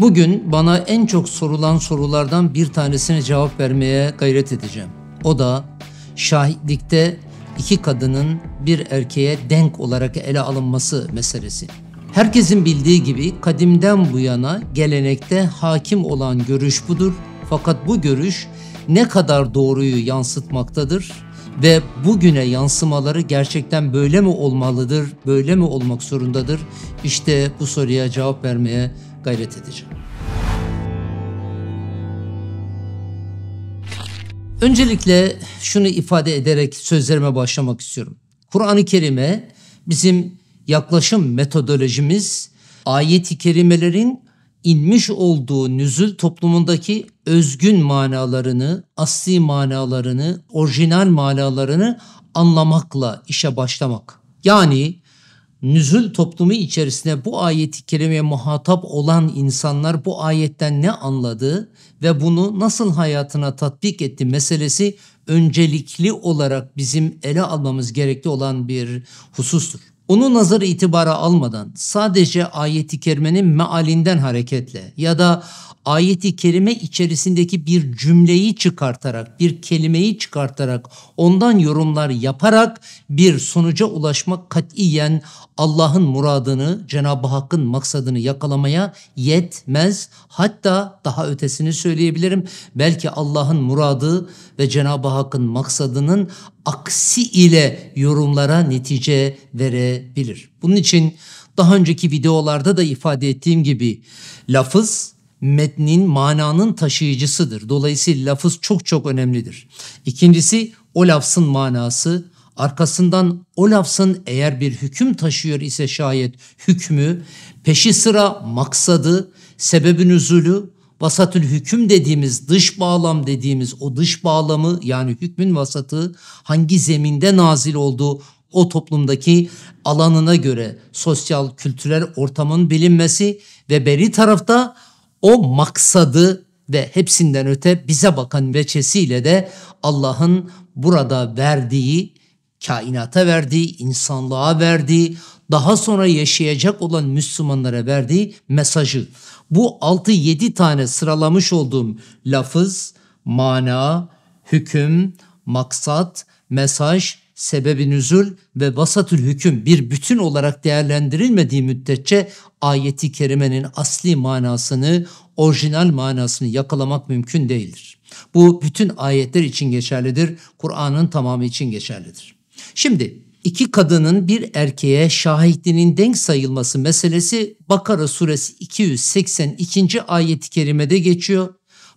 Bugün bana en çok sorulan sorulardan bir tanesine cevap vermeye gayret edeceğim. O da şahitlikte iki kadının bir erkeğe denk olarak ele alınması meselesi. Herkesin bildiği gibi kadimden bu yana gelenekte hakim olan görüş budur. Fakat bu görüş ne kadar doğruyu yansıtmaktadır ve bugüne yansımaları gerçekten böyle mi olmalıdır, böyle mi olmak zorundadır? İşte bu soruya cevap vermeye gayret edeceğim. Öncelikle şunu ifade ederek sözlerime başlamak istiyorum. Kur'an-ı Kerim'e bizim yaklaşım metodolojimiz ayet-i kerimelerin inmiş olduğu nüzül toplumundaki özgün manalarını, asli manalarını, orijinal manalarını anlamakla işe başlamak. Yani nüzül toplumu içerisinde bu ayeti kerimeye muhatap olan insanlar bu ayetten ne anladı ve bunu nasıl hayatına tatbik etti meselesi öncelikli olarak bizim ele almamız gerekli olan bir husustur. Onu nazar itibara almadan sadece ayeti kerimenin mealinden hareketle ya da ayeti kerime içerisindeki bir cümleyi çıkartarak, bir kelimeyi çıkartarak, ondan yorumlar yaparak bir sonuca ulaşmak katiyen Allah'ın muradını, Cenab-ı Hakk'ın maksadını yakalamaya yetmez. Hatta daha ötesini söyleyebilirim. Belki Allah'ın muradı ve Cenab-ı Hakk'ın maksadının aksi ile yorumlara netice verebilir. Bunun için daha önceki videolarda da ifade ettiğim gibi lafız metnin, mananın taşıyıcısıdır. Dolayısıyla lafız çok çok önemlidir. İkincisi o lafzın manası, arkasından o lafzın eğer bir hüküm taşıyor ise şayet hükmü, peşi sıra maksadı, sebebin üzülü, vasatül hüküm dediğimiz dış bağlam dediğimiz o dış bağlamı yani hükmün vasatı hangi zeminde nazil olduğu o toplumdaki alanına göre sosyal kültürel ortamın bilinmesi ve beri tarafta o maksadı ve hepsinden öte bize bakan veçesiyle de Allah'ın burada verdiği, kainata verdiği, insanlığa verdiği, daha sonra yaşayacak olan Müslümanlara verdiği mesajı. Bu 6-7 tane sıralamış olduğum lafız, mana, hüküm, maksat, mesaj sebebi nüzul ve vasatül hüküm bir bütün olarak değerlendirilmediği müddetçe ayeti kerimenin asli manasını, orijinal manasını yakalamak mümkün değildir. Bu bütün ayetler için geçerlidir, Kur'an'ın tamamı için geçerlidir. Şimdi iki kadının bir erkeğe şahitliğinin denk sayılması meselesi Bakara suresi 282. ayet-i kerimede geçiyor.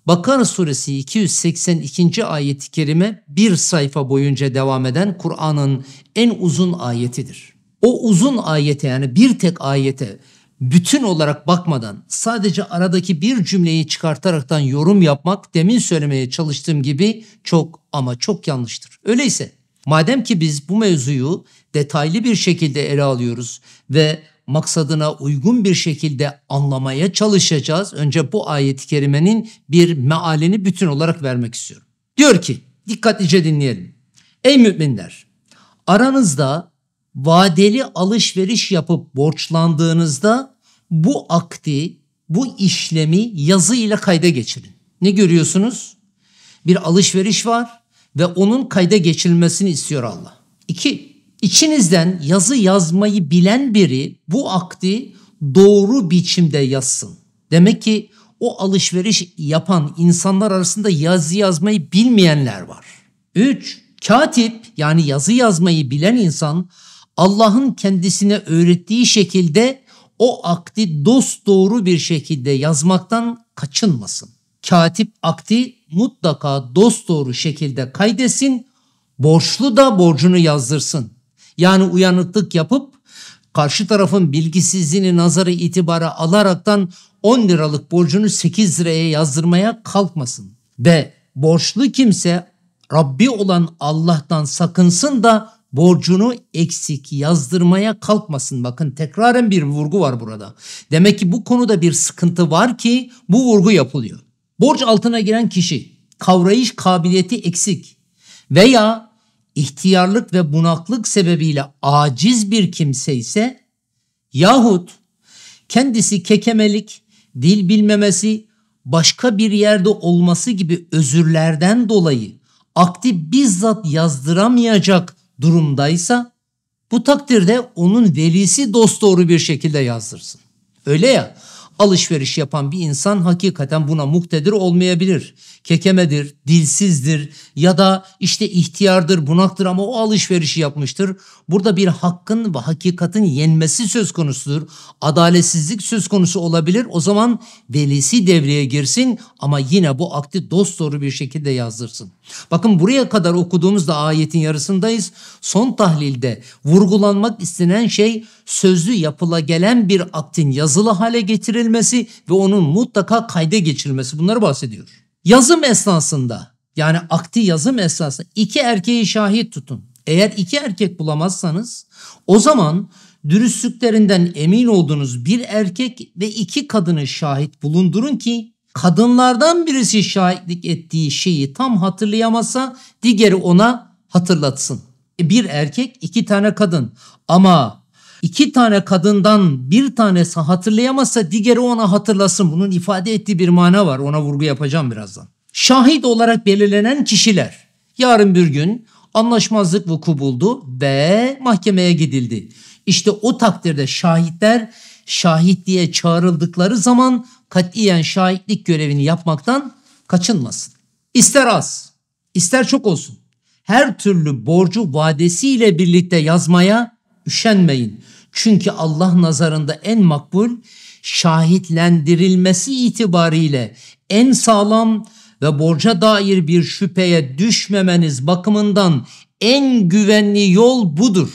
Bakara suresi 282. ayet-i kerime bir sayfa boyunca devam eden Kur'an'ın en uzun ayetidir. O uzun ayete yani bir tek ayete bütün olarak bakmadan sadece aradaki bir cümleyi çıkartaraktan yorum yapmak demin söylemeye çalıştığım gibi çok ama çok yanlıştır. Öyleyse madem ki biz bu mevzuyu detaylı bir şekilde ele alıyoruz ve maksadına uygun bir şekilde anlamaya çalışacağız. Önce bu ayet-i kerimenin bir mealini bütün olarak vermek istiyorum. Diyor ki dikkatlice dinleyelim. Ey müminler aranızda vadeli alışveriş yapıp borçlandığınızda bu akti, bu işlemi yazı ile kayda geçirin. Ne görüyorsunuz? Bir alışveriş var ve onun kayda geçilmesini istiyor Allah. İki, İçinizden yazı yazmayı bilen biri bu akdi doğru biçimde yazsın. Demek ki o alışveriş yapan insanlar arasında yazı yazmayı bilmeyenler var. 3. Katip yani yazı yazmayı bilen insan Allah'ın kendisine öğrettiği şekilde o akdi dost doğru bir şekilde yazmaktan kaçınmasın. Katip akdi mutlaka dost doğru şekilde kaydesin, borçlu da borcunu yazdırsın yani uyanıklık yapıp karşı tarafın bilgisizliğini nazarı itibara alaraktan 10 liralık borcunu 8 liraya yazdırmaya kalkmasın. Ve borçlu kimse Rabbi olan Allah'tan sakınsın da borcunu eksik yazdırmaya kalkmasın. Bakın tekraren bir vurgu var burada. Demek ki bu konuda bir sıkıntı var ki bu vurgu yapılıyor. Borç altına giren kişi kavrayış kabiliyeti eksik veya ihtiyarlık ve bunaklık sebebiyle aciz bir kimse ise yahut kendisi kekemelik, dil bilmemesi, başka bir yerde olması gibi özürlerden dolayı akti bizzat yazdıramayacak durumdaysa bu takdirde onun velisi dost doğru bir şekilde yazdırsın. Öyle ya alışveriş yapan bir insan hakikaten buna muktedir olmayabilir. Kekemedir, dilsizdir ya da işte ihtiyardır, bunaktır ama o alışverişi yapmıştır. Burada bir hakkın ve hakikatin yenmesi söz konusudur. Adaletsizlik söz konusu olabilir. O zaman velisi devreye girsin ama yine bu akti dost doğru bir şekilde yazdırsın. Bakın buraya kadar okuduğumuzda ayetin yarısındayız. Son tahlilde vurgulanmak istenen şey sözlü yapıla gelen bir aktin yazılı hale getirilmesi edilmesi ve onun mutlaka kayda geçirilmesi bunları bahsediyor. Yazım esnasında yani akti yazım esnasında iki erkeği şahit tutun. Eğer iki erkek bulamazsanız o zaman dürüstlüklerinden emin olduğunuz bir erkek ve iki kadını şahit bulundurun ki kadınlardan birisi şahitlik ettiği şeyi tam hatırlayamasa diğeri ona hatırlatsın. Bir erkek iki tane kadın ama iki tane kadından bir tanesi hatırlayamazsa digeri ona hatırlasın. Bunun ifade ettiği bir mana var. Ona vurgu yapacağım birazdan. Şahit olarak belirlenen kişiler yarın bir gün anlaşmazlık vuku buldu ve mahkemeye gidildi. İşte o takdirde şahitler şahit diye çağrıldıkları zaman katiyen şahitlik görevini yapmaktan kaçınmasın. İster az, ister çok olsun. Her türlü borcu vadesiyle birlikte yazmaya üşenmeyin. Çünkü Allah nazarında en makbul, şahitlendirilmesi itibariyle en sağlam ve borca dair bir şüpheye düşmemeniz bakımından en güvenli yol budur.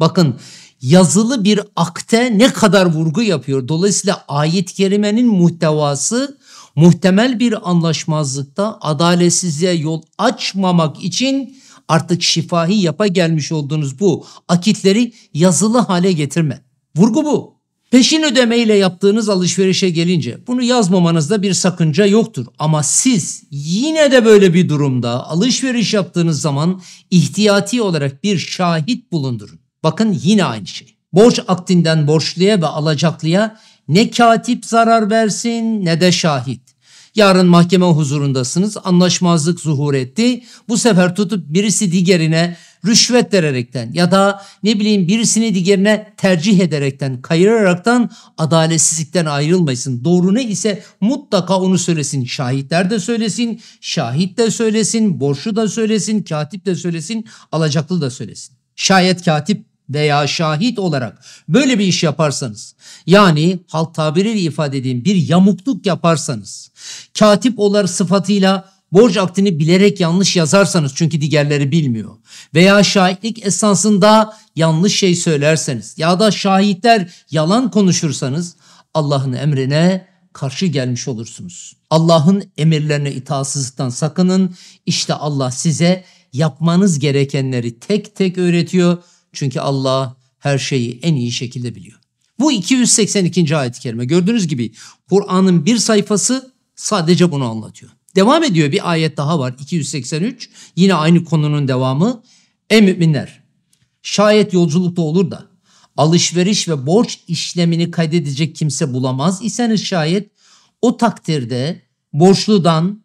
Bakın yazılı bir akte ne kadar vurgu yapıyor. Dolayısıyla ayet-i kerimenin muhtevası muhtemel bir anlaşmazlıkta adaletsizliğe yol açmamak için artık şifahi yapa gelmiş olduğunuz bu akitleri yazılı hale getirme. Vurgu bu. Peşin ödemeyle yaptığınız alışverişe gelince bunu yazmamanızda bir sakınca yoktur. Ama siz yine de böyle bir durumda alışveriş yaptığınız zaman ihtiyati olarak bir şahit bulundurun. Bakın yine aynı şey. Borç aktinden borçluya ve alacaklıya ne katip zarar versin ne de şahit. Yarın mahkeme huzurundasınız. Anlaşmazlık zuhur etti. Bu sefer tutup birisi diğerine rüşvet vererekten ya da ne bileyim birisini diğerine tercih ederekten, kayıraraktan adaletsizlikten ayrılmasın. Doğru ne ise mutlaka onu söylesin. Şahitler de söylesin, şahit de söylesin, borçlu da söylesin, katip de söylesin, alacaklı da söylesin. Şayet katip veya şahit olarak böyle bir iş yaparsanız yani halk tabiriyle ifade edeyim bir yamukluk yaparsanız katip olarak sıfatıyla borç aktini bilerek yanlış yazarsanız çünkü diğerleri bilmiyor veya şahitlik esasında yanlış şey söylerseniz ya da şahitler yalan konuşursanız Allah'ın emrine karşı gelmiş olursunuz. Allah'ın emirlerine itaatsızlıktan sakının. İşte Allah size yapmanız gerekenleri tek tek öğretiyor çünkü Allah her şeyi en iyi şekilde biliyor. Bu 282. ayet-i kerime. Gördüğünüz gibi Kur'an'ın bir sayfası sadece bunu anlatıyor. Devam ediyor bir ayet daha var 283. Yine aynı konunun devamı. Ey müminler şayet yolculukta olur da alışveriş ve borç işlemini kaydedecek kimse bulamaz iseniz şayet o takdirde borçludan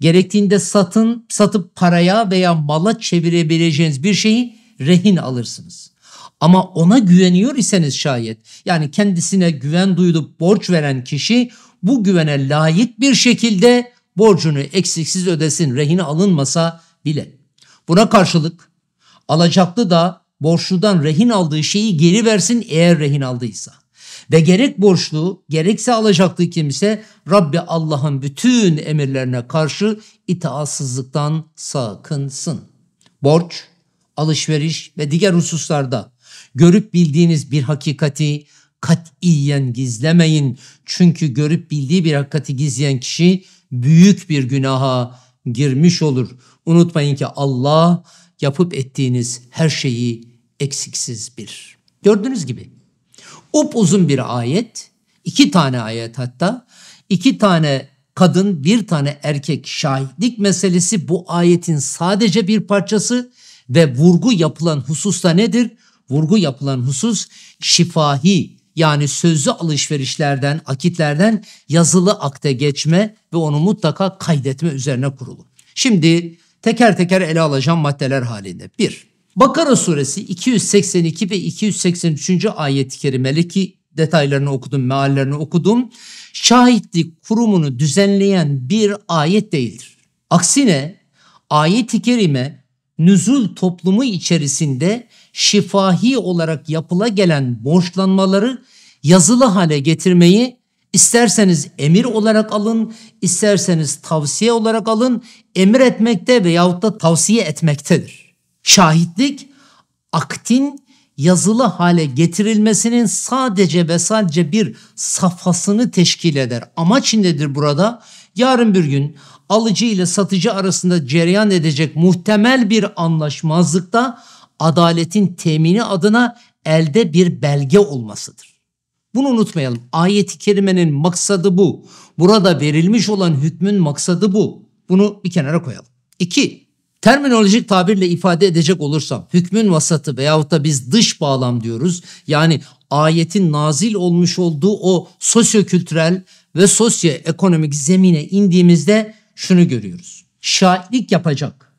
gerektiğinde satın satıp paraya veya mala çevirebileceğiniz bir şeyi rehin alırsınız. Ama ona güveniyor iseniz şayet yani kendisine güven duyulup borç veren kişi bu güvene layık bir şekilde borcunu eksiksiz ödesin rehine alınmasa bile. Buna karşılık alacaklı da borçludan rehin aldığı şeyi geri versin eğer rehin aldıysa. Ve gerek borçlu gerekse alacaklı kimse Rabbi Allah'ın bütün emirlerine karşı itaatsızlıktan sakınsın. Borç alışveriş ve diğer hususlarda görüp bildiğiniz bir hakikati katiyen gizlemeyin. Çünkü görüp bildiği bir hakikati gizleyen kişi büyük bir günaha girmiş olur. Unutmayın ki Allah yapıp ettiğiniz her şeyi eksiksiz bir Gördüğünüz gibi up uzun bir ayet, iki tane ayet hatta, iki tane kadın, bir tane erkek şahitlik meselesi bu ayetin sadece bir parçası ve vurgu yapılan husus da nedir? Vurgu yapılan husus şifahi yani sözlü alışverişlerden, akitlerden yazılı akte geçme ve onu mutlaka kaydetme üzerine kurulu. Şimdi teker teker ele alacağım maddeler halinde. 1. Bakara suresi 282 ve 283. ayet-i kerimeli ki detaylarını okudum, meallerini okudum. Şahitlik kurumunu düzenleyen bir ayet değildir. Aksine ayet-i kerime nüzul toplumu içerisinde şifahi olarak yapıla gelen borçlanmaları yazılı hale getirmeyi isterseniz emir olarak alın, isterseniz tavsiye olarak alın, emir etmekte veyahut da tavsiye etmektedir. Şahitlik aktin yazılı hale getirilmesinin sadece ve sadece bir safhasını teşkil eder. Amaç nedir burada? Yarın bir gün alıcı ile satıcı arasında cereyan edecek muhtemel bir anlaşmazlıkta adaletin temini adına elde bir belge olmasıdır. Bunu unutmayalım. Ayet-i kerimenin maksadı bu. Burada verilmiş olan hükmün maksadı bu. Bunu bir kenara koyalım. 2. Terminolojik tabirle ifade edecek olursam hükmün vasatı veyahut da biz dış bağlam diyoruz. Yani ayetin nazil olmuş olduğu o sosyokültürel ve sosyoekonomik zemine indiğimizde şunu görüyoruz. Şahitlik yapacak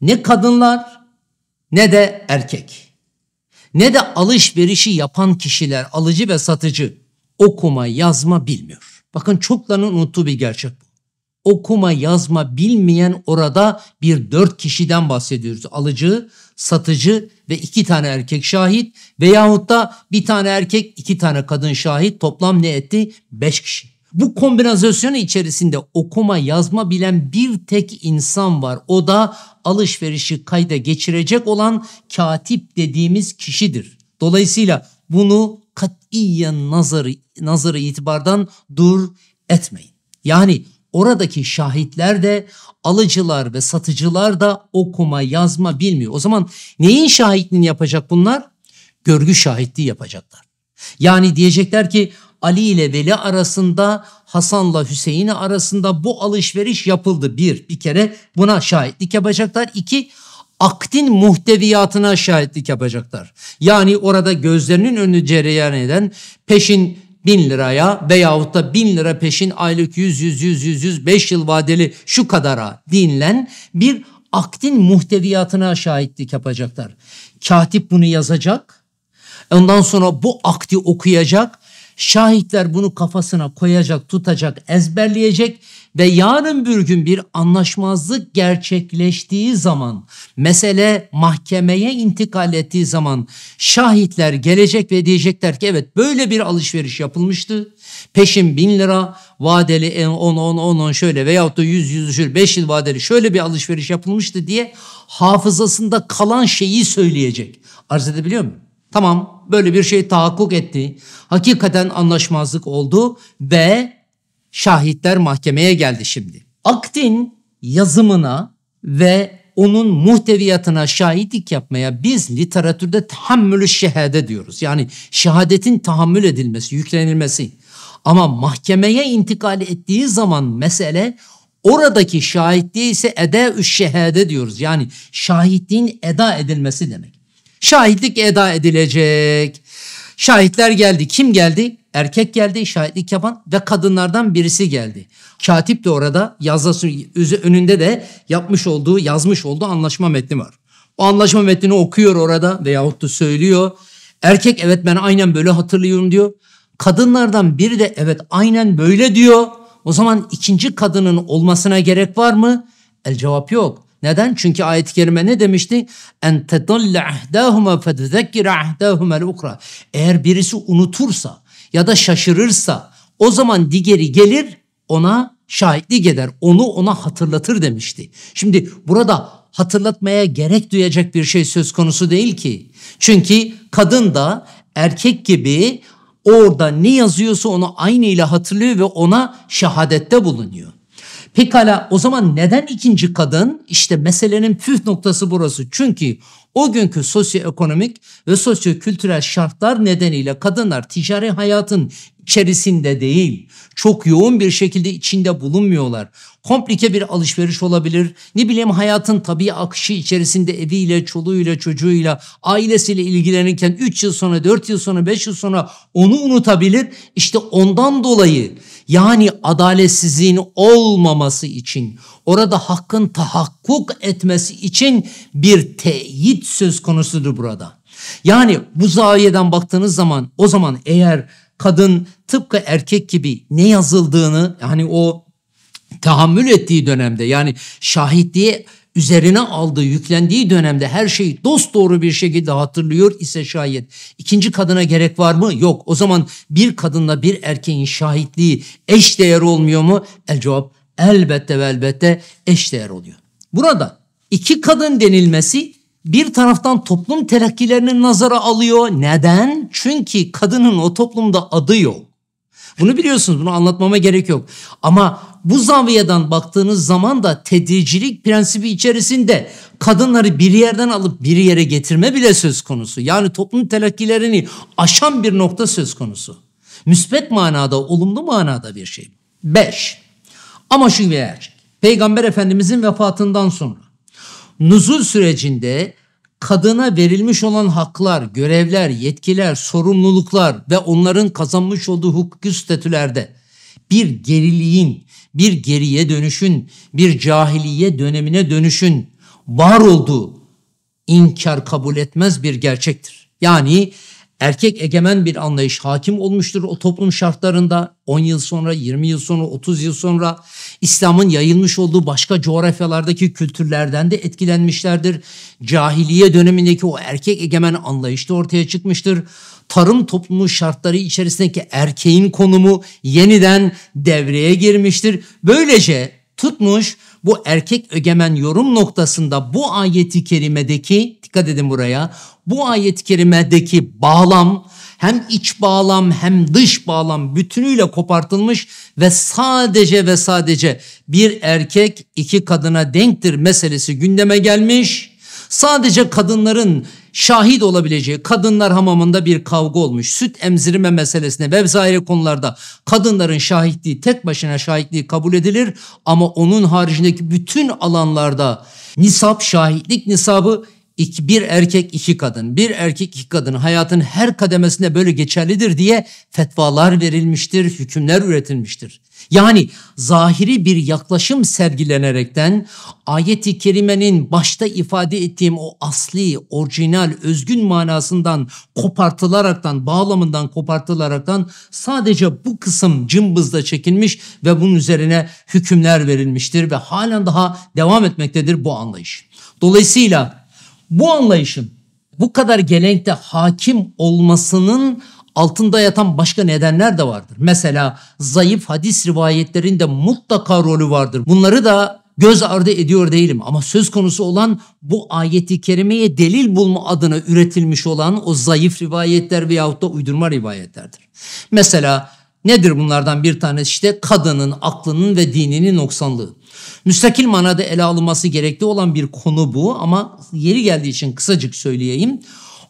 ne kadınlar ne de erkek ne de alışverişi yapan kişiler alıcı ve satıcı okuma yazma bilmiyor. Bakın çoklarının unuttuğu bir gerçek bu. Okuma yazma bilmeyen orada bir dört kişiden bahsediyoruz. Alıcı, satıcı ve iki tane erkek şahit veyahut da bir tane erkek iki tane kadın şahit toplam ne etti? Beş kişi. Bu kombinasyon içerisinde okuma yazma bilen bir tek insan var. O da alışverişi kayda geçirecek olan katip dediğimiz kişidir. Dolayısıyla bunu katiyen nazarı, nazarı itibardan dur etmeyin. Yani oradaki şahitler de alıcılar ve satıcılar da okuma yazma bilmiyor. O zaman neyin şahitliğini yapacak bunlar? Görgü şahitliği yapacaklar. Yani diyecekler ki Ali ile Veli arasında, Hasan'la Hüseyin arasında bu alışveriş yapıldı. Bir, bir kere buna şahitlik yapacaklar. İki, aktin muhteviyatına şahitlik yapacaklar. Yani orada gözlerinin önünü cereyan eden peşin bin liraya veyahut da bin lira peşin aylık 100 100 100 100 100 5 yıl vadeli şu kadara dinlen bir aktin muhteviyatına şahitlik yapacaklar. Katip bunu yazacak. Ondan sonra bu akti okuyacak Şahitler bunu kafasına koyacak, tutacak, ezberleyecek ve yarın bir gün bir anlaşmazlık gerçekleştiği zaman, mesele mahkemeye intikal ettiği zaman şahitler gelecek ve diyecekler ki evet böyle bir alışveriş yapılmıştı. Peşin bin lira, vadeli 10 10 10 10 şöyle veyahut da 100 100 100 5 yıl vadeli şöyle bir alışveriş yapılmıştı diye hafızasında kalan şeyi söyleyecek. Arz edebiliyor muyum? Tamam böyle bir şey tahakkuk etti. Hakikaten anlaşmazlık oldu ve şahitler mahkemeye geldi şimdi. Aktin yazımına ve onun muhteviyatına şahitlik yapmaya biz literatürde tahammülü şehade diyoruz. Yani şehadetin tahammül edilmesi, yüklenilmesi. Ama mahkemeye intikal ettiği zaman mesele oradaki şahitliği ise eda ü şehade diyoruz. Yani şahitliğin eda edilmesi demek. Şahitlik eda edilecek. Şahitler geldi. Kim geldi? Erkek geldi şahitlik yapan ve kadınlardan birisi geldi. Katip de orada yazısı önünde de yapmış olduğu yazmış olduğu anlaşma metni var. O anlaşma metnini okuyor orada veyahut da söylüyor. Erkek evet ben aynen böyle hatırlıyorum diyor. Kadınlardan biri de evet aynen böyle diyor. O zaman ikinci kadının olmasına gerek var mı? El cevap yok. Neden? Çünkü ayet-i kerime ne demişti? En tetalla ahdahuma fetzekkir ahdahumel ukra. Eğer birisi unutursa ya da şaşırırsa o zaman digeri gelir ona şahitlik eder. Onu ona hatırlatır demişti. Şimdi burada hatırlatmaya gerek duyacak bir şey söz konusu değil ki. Çünkü kadın da erkek gibi orada ne yazıyorsa onu aynı ile hatırlıyor ve ona şehadette bulunuyor. Pekala o zaman neden ikinci kadın? İşte meselenin püf noktası burası. Çünkü o günkü sosyoekonomik ve sosyokültürel şartlar nedeniyle kadınlar ticari hayatın içerisinde değil, çok yoğun bir şekilde içinde bulunmuyorlar. Komplike bir alışveriş olabilir. Ne bileyim hayatın tabii akışı içerisinde eviyle, çoluğuyla, çocuğuyla, ailesiyle ilgilenirken 3 yıl sonra, 4 yıl sonra, 5 yıl sonra onu unutabilir. İşte ondan dolayı yani adaletsizliğin olmaması için, orada hakkın tahakkuk etmesi için bir teyit söz konusudur burada. Yani bu zaviyeden baktığınız zaman o zaman eğer kadın tıpkı erkek gibi ne yazıldığını hani o tahammül ettiği dönemde yani şahitliği üzerine aldığı, yüklendiği dönemde her şeyi dost doğru bir şekilde hatırlıyor ise şayet ikinci kadına gerek var mı? Yok. O zaman bir kadınla bir erkeğin şahitliği eş değer olmuyor mu? El cevap elbette ve elbette eş değer oluyor. Burada iki kadın denilmesi bir taraftan toplum terakkilerini nazara alıyor. Neden? Çünkü kadının o toplumda adı yok. Bunu biliyorsunuz bunu anlatmama gerek yok. Ama bu zaviyeden baktığınız zaman da tedricilik prensibi içerisinde kadınları bir yerden alıp bir yere getirme bile söz konusu. Yani toplum telakkilerini aşan bir nokta söz konusu. Müsbet manada, olumlu manada bir şey. Beş. Ama şu bir gerçek. Peygamber Efendimizin vefatından sonra nuzul sürecinde kadına verilmiş olan haklar, görevler, yetkiler, sorumluluklar ve onların kazanmış olduğu hukuki statülerde bir geriliğin, bir geriye dönüşün, bir cahiliye dönemine dönüşün var olduğu inkar kabul etmez bir gerçektir. Yani erkek egemen bir anlayış hakim olmuştur o toplum şartlarında. 10 yıl sonra, 20 yıl sonra, 30 yıl sonra İslam'ın yayılmış olduğu başka coğrafyalardaki kültürlerden de etkilenmişlerdir. Cahiliye dönemindeki o erkek egemen anlayış da ortaya çıkmıştır. Tarım toplumu şartları içerisindeki erkeğin konumu yeniden devreye girmiştir. Böylece tutmuş bu erkek egemen yorum noktasında bu ayeti kerimedeki dikkat edin buraya bu ayet-i kerimedeki bağlam hem iç bağlam hem dış bağlam bütünüyle kopartılmış ve sadece ve sadece bir erkek iki kadına denktir meselesi gündeme gelmiş. Sadece kadınların şahit olabileceği kadınlar hamamında bir kavga olmuş. Süt emzirme meselesine vevzaire konularda kadınların şahitliği tek başına şahitliği kabul edilir ama onun haricindeki bütün alanlarda nisap şahitlik nisabı iki, bir erkek iki kadın, bir erkek iki kadın hayatın her kademesinde böyle geçerlidir diye fetvalar verilmiştir, hükümler üretilmiştir. Yani zahiri bir yaklaşım sergilenerekten ayeti kerimenin başta ifade ettiğim o asli, orijinal, özgün manasından kopartılaraktan, bağlamından kopartılaraktan sadece bu kısım cımbızda çekilmiş ve bunun üzerine hükümler verilmiştir ve halen daha devam etmektedir bu anlayış. Dolayısıyla bu anlayışın bu kadar gelenkte hakim olmasının altında yatan başka nedenler de vardır. Mesela zayıf hadis rivayetlerinde mutlaka rolü vardır. Bunları da göz ardı ediyor değilim ama söz konusu olan bu ayeti kerimeye delil bulma adına üretilmiş olan o zayıf rivayetler veyahut da uydurma rivayetlerdir. Mesela nedir bunlardan bir tanesi işte kadının aklının ve dininin noksanlığı. Müstakil manada ele alınması gerekli olan bir konu bu ama yeri geldiği için kısacık söyleyeyim.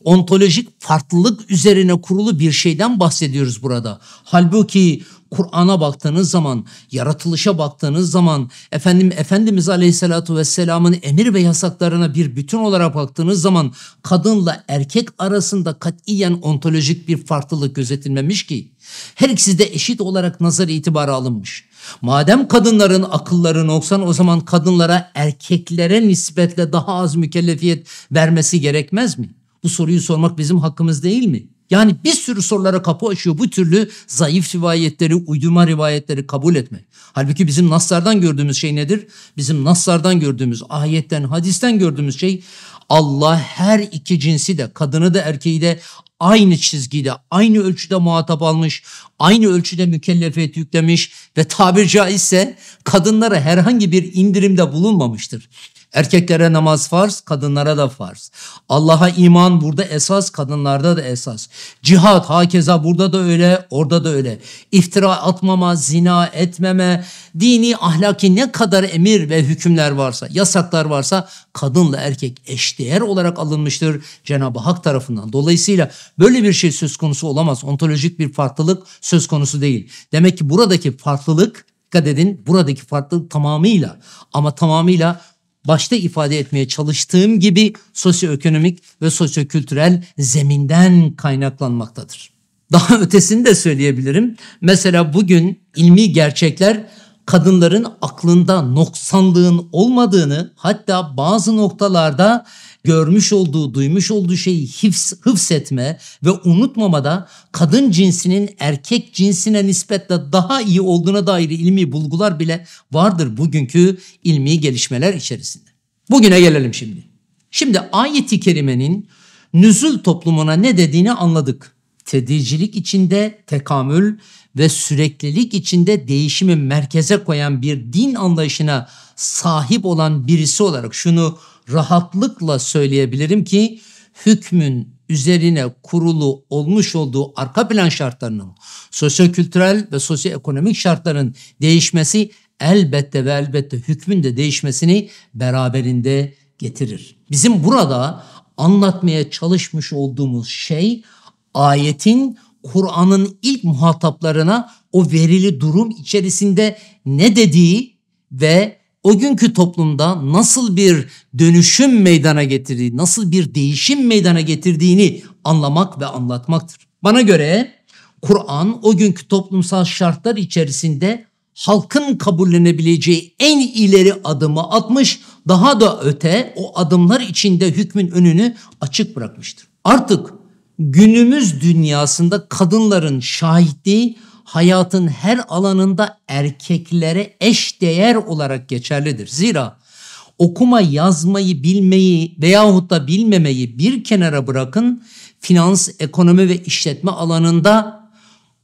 Ontolojik farklılık üzerine kurulu bir şeyden bahsediyoruz burada. Halbuki Kur'an'a baktığınız zaman, yaratılışa baktığınız zaman, efendim Efendimiz Aleyhisselatü Vesselam'ın emir ve yasaklarına bir bütün olarak baktığınız zaman kadınla erkek arasında katiyen ontolojik bir farklılık gözetilmemiş ki. Her ikisi de eşit olarak nazar itibara alınmış. Madem kadınların akılları noksan o zaman kadınlara erkeklere nispetle daha az mükellefiyet vermesi gerekmez mi? Bu soruyu sormak bizim hakkımız değil mi? Yani bir sürü sorulara kapı açıyor bu türlü zayıf rivayetleri, uydurma rivayetleri kabul etmek. Halbuki bizim Naslardan gördüğümüz şey nedir? Bizim Naslardan gördüğümüz, ayetten, hadisten gördüğümüz şey Allah her iki cinsi de kadını da erkeği de aynı çizgide, aynı ölçüde muhatap almış, aynı ölçüde mükellefiyet yüklemiş ve tabir caizse kadınlara herhangi bir indirimde bulunmamıştır. Erkeklere namaz farz, kadınlara da farz. Allah'a iman burada esas, kadınlarda da esas. Cihad hakeza burada da öyle, orada da öyle. İftira atmama, zina etmeme, dini ahlaki ne kadar emir ve hükümler varsa, yasaklar varsa kadınla erkek eşdeğer olarak alınmıştır Cenab-ı Hak tarafından. Dolayısıyla böyle bir şey söz konusu olamaz. Ontolojik bir farklılık söz konusu değil. Demek ki buradaki farklılık dikkat edin buradaki farklılık tamamıyla ama tamamıyla başta ifade etmeye çalıştığım gibi sosyoekonomik ve sosyokültürel zeminden kaynaklanmaktadır. Daha ötesini de söyleyebilirim. Mesela bugün ilmi gerçekler kadınların aklında noksanlığın olmadığını hatta bazı noktalarda görmüş olduğu, duymuş olduğu şeyi hıfs hıfsetme ve unutmamada kadın cinsinin erkek cinsine nispetle daha iyi olduğuna dair ilmi bulgular bile vardır bugünkü ilmi gelişmeler içerisinde. Bugüne gelelim şimdi. Şimdi ayeti kerimenin nüzül toplumuna ne dediğini anladık. Tedicilik içinde tekamül ve süreklilik içinde değişimi merkeze koyan bir din anlayışına sahip olan birisi olarak şunu rahatlıkla söyleyebilirim ki hükmün üzerine kurulu olmuş olduğu arka plan şartlarının, sosyokültürel ve sosyoekonomik şartların değişmesi elbette ve elbette hükmün de değişmesini beraberinde getirir. Bizim burada anlatmaya çalışmış olduğumuz şey ayetin Kur'an'ın ilk muhataplarına o verili durum içerisinde ne dediği ve o günkü toplumda nasıl bir dönüşüm meydana getirdiği, nasıl bir değişim meydana getirdiğini anlamak ve anlatmaktır. Bana göre Kur'an o günkü toplumsal şartlar içerisinde halkın kabullenebileceği en ileri adımı atmış, daha da öte o adımlar içinde hükmün önünü açık bırakmıştır. Artık günümüz dünyasında kadınların şahitliği hayatın her alanında erkeklere eş değer olarak geçerlidir. Zira okuma yazmayı bilmeyi veyahut da bilmemeyi bir kenara bırakın finans, ekonomi ve işletme alanında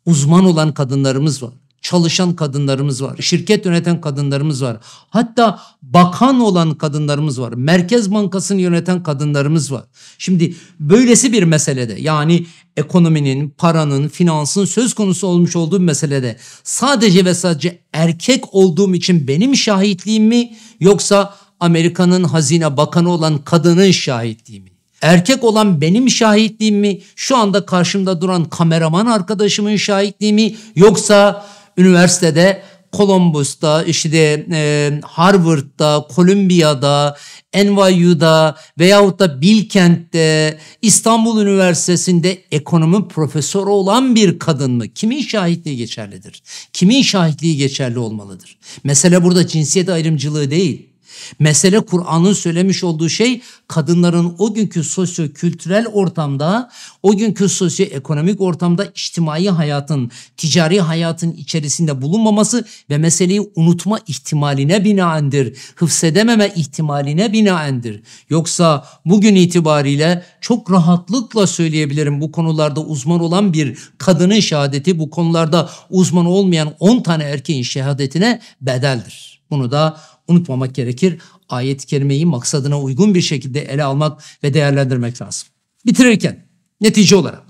uzman olan kadınlarımız var çalışan kadınlarımız var. Şirket yöneten kadınlarımız var. Hatta bakan olan kadınlarımız var. Merkez Bankası'nı yöneten kadınlarımız var. Şimdi böylesi bir meselede yani ekonominin, paranın, finansın söz konusu olmuş olduğu bir meselede sadece ve sadece erkek olduğum için benim şahitliğim mi yoksa Amerika'nın hazine bakanı olan kadının şahitliği mi? Erkek olan benim şahitliğim mi? Şu anda karşımda duran kameraman arkadaşımın şahitliği mi? Yoksa üniversitede Columbus'ta, işte e, Harvard'da, Columbia'da, NYU'da veyahut da Bilkent'te, İstanbul Üniversitesi'nde ekonomi profesörü olan bir kadın mı? Kimin şahitliği geçerlidir? Kimin şahitliği geçerli olmalıdır? Mesele burada cinsiyet ayrımcılığı değil. Mesele Kur'an'ın söylemiş olduğu şey kadınların o günkü sosyo-kültürel ortamda, o günkü sosyo-ekonomik ortamda içtimai hayatın, ticari hayatın içerisinde bulunmaması ve meseleyi unutma ihtimaline binaendir. Hıfsedememe ihtimaline binaendir. Yoksa bugün itibariyle çok rahatlıkla söyleyebilirim bu konularda uzman olan bir kadının şehadeti bu konularda uzman olmayan 10 tane erkeğin şehadetine bedeldir. Bunu da unutmamak gerekir. Ayet-i kerimeyi maksadına uygun bir şekilde ele almak ve değerlendirmek lazım. Bitirirken netice olarak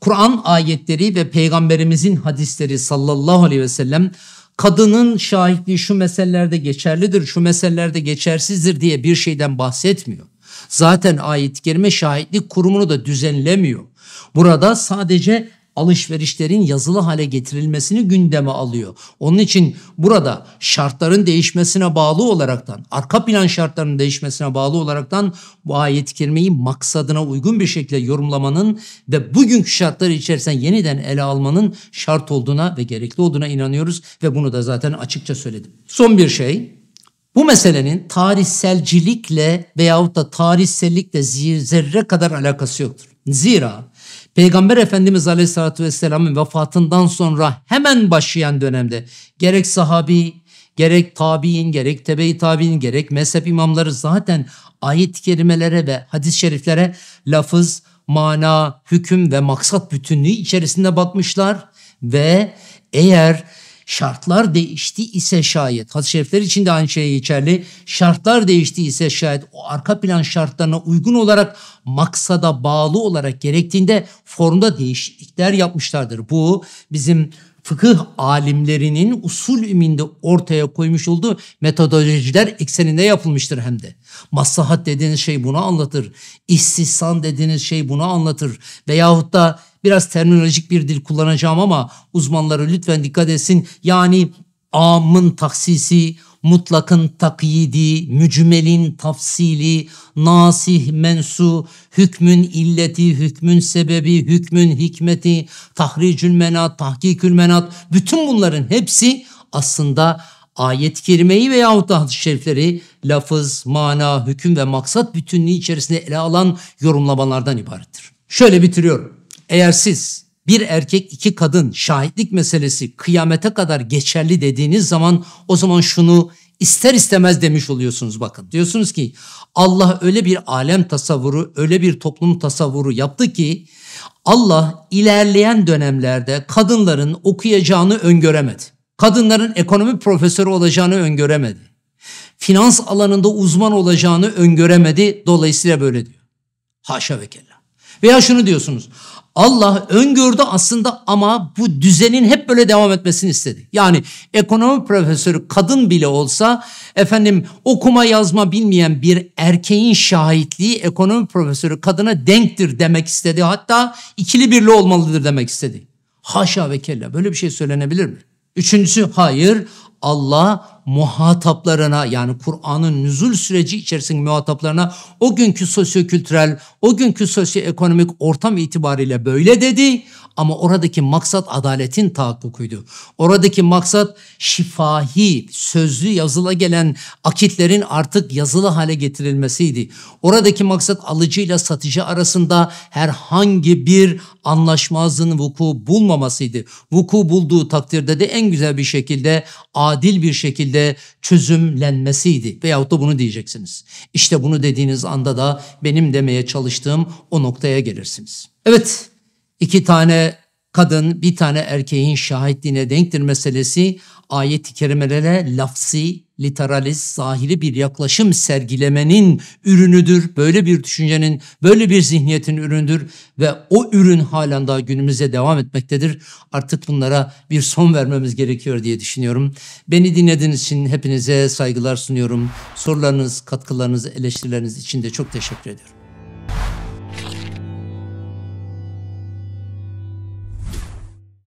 Kur'an ayetleri ve peygamberimizin hadisleri sallallahu aleyhi ve sellem kadının şahitliği şu meselelerde geçerlidir, şu meselelerde geçersizdir diye bir şeyden bahsetmiyor. Zaten ayet-i kerime şahitlik kurumunu da düzenlemiyor. Burada sadece alışverişlerin yazılı hale getirilmesini gündeme alıyor. Onun için burada şartların değişmesine bağlı olaraktan, arka plan şartlarının değişmesine bağlı olaraktan bu ayet-i maksadına uygun bir şekilde yorumlamanın ve bugünkü şartları içerisinden yeniden ele almanın şart olduğuna ve gerekli olduğuna inanıyoruz ve bunu da zaten açıkça söyledim. Son bir şey, bu meselenin tarihselcilikle veyahut da tarihsellikle zerre kadar alakası yoktur. Zira Peygamber Efendimiz Aleyhisselatü Vesselam'ın vefatından sonra hemen başlayan dönemde gerek sahabi, gerek tabi'in, gerek tebe-i tabi'in, gerek mezhep imamları zaten ayet kelimelere ve hadis-i şeriflere lafız, mana, hüküm ve maksat bütünlüğü içerisinde bakmışlar ve eğer şartlar değişti ise şayet, hadis-i şerifler için de aynı şey geçerli, şartlar değişti ise şayet o arka plan şartlarına uygun olarak maksada bağlı olarak gerektiğinde formda değişiklikler yapmışlardır. Bu bizim fıkıh alimlerinin usul üminde ortaya koymuş olduğu metodolojiler ekseninde yapılmıştır hem de. Maslahat dediğiniz şey bunu anlatır. İstihsan dediğiniz şey bunu anlatır. Veyahut da Biraz terminolojik bir dil kullanacağım ama uzmanları lütfen dikkat etsin. Yani amın taksisi, mutlakın takyidi, mücmelin tafsili, nasih mensu, hükmün illeti, hükmün sebebi, hükmün hikmeti, tahricül menat, tahkikül menat bütün bunların hepsi aslında ayet-i kerimeyi veyahut da hadis-i şerifleri lafız, mana, hüküm ve maksat bütünlüğü içerisinde ele alan yorumlamalardan ibarettir. Şöyle bitiriyorum. Eğer siz bir erkek iki kadın şahitlik meselesi kıyamete kadar geçerli dediğiniz zaman o zaman şunu ister istemez demiş oluyorsunuz bakın. Diyorsunuz ki Allah öyle bir alem tasavvuru, öyle bir toplum tasavvuru yaptı ki Allah ilerleyen dönemlerde kadınların okuyacağını öngöremedi. Kadınların ekonomi profesörü olacağını öngöremedi. Finans alanında uzman olacağını öngöremedi. Dolayısıyla böyle diyor. Haşa ve kella. Veya şunu diyorsunuz. Allah öngördü aslında ama bu düzenin hep böyle devam etmesini istedi. Yani ekonomi profesörü kadın bile olsa efendim okuma yazma bilmeyen bir erkeğin şahitliği ekonomi profesörü kadına denktir demek istedi. Hatta ikili birli olmalıdır demek istedi. Haşa ve kella böyle bir şey söylenebilir mi? Üçüncüsü hayır Allah muhataplarına yani Kur'an'ın nüzul süreci içerisindeki muhataplarına o günkü sosyokültürel, o günkü sosyoekonomik ortam itibariyle böyle dedi ama oradaki maksat adaletin tahakkukuydu. Oradaki maksat şifahi, sözlü yazıla gelen akitlerin artık yazılı hale getirilmesiydi. Oradaki maksat alıcıyla satıcı arasında herhangi bir anlaşmazlığın vuku bulmamasıydı. Vuku bulduğu takdirde de en güzel bir şekilde adil bir şekilde çözümlenmesiydi. Veyahut da bunu diyeceksiniz. İşte bunu dediğiniz anda da benim demeye çalıştığım o noktaya gelirsiniz. Evet iki tane kadın bir tane erkeğin şahitliğine denktir meselesi ayet-i kerimelere lafsi, literalist, zahiri bir yaklaşım sergilemenin ürünüdür. Böyle bir düşüncenin, böyle bir zihniyetin ürünüdür ve o ürün halen daha günümüze devam etmektedir. Artık bunlara bir son vermemiz gerekiyor diye düşünüyorum. Beni dinlediğiniz için hepinize saygılar sunuyorum. Sorularınız, katkılarınız, eleştirileriniz için de çok teşekkür ediyorum.